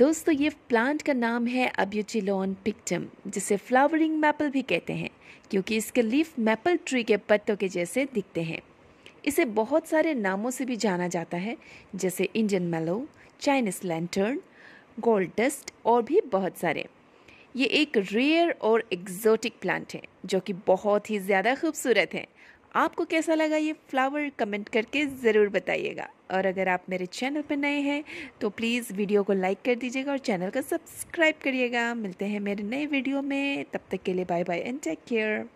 दोस्तों ये प्लांट का नाम है अब्यूचिलोन पिक्टम जिसे फ्लावरिंग मैपल भी कहते हैं क्योंकि इसके लीफ मैपल ट्री के पत्तों के जैसे दिखते हैं इसे बहुत सारे नामों से भी जाना जाता है जैसे इंडियन मेलो चाइनीस लैंटर्न गोल्ड डस्ट और भी बहुत सारे ये एक रेयर और एक्जोटिक प्लांट है जो कि बहुत ही ज़्यादा खूबसूरत है आपको कैसा लगा ये फ्लावर कमेंट करके ज़रूर बताइएगा और अगर आप मेरे चैनल पर नए हैं तो प्लीज़ वीडियो को लाइक कर दीजिएगा और चैनल को सब्सक्राइब करिएगा मिलते हैं मेरे नए वीडियो में तब तक के लिए bye bye and take care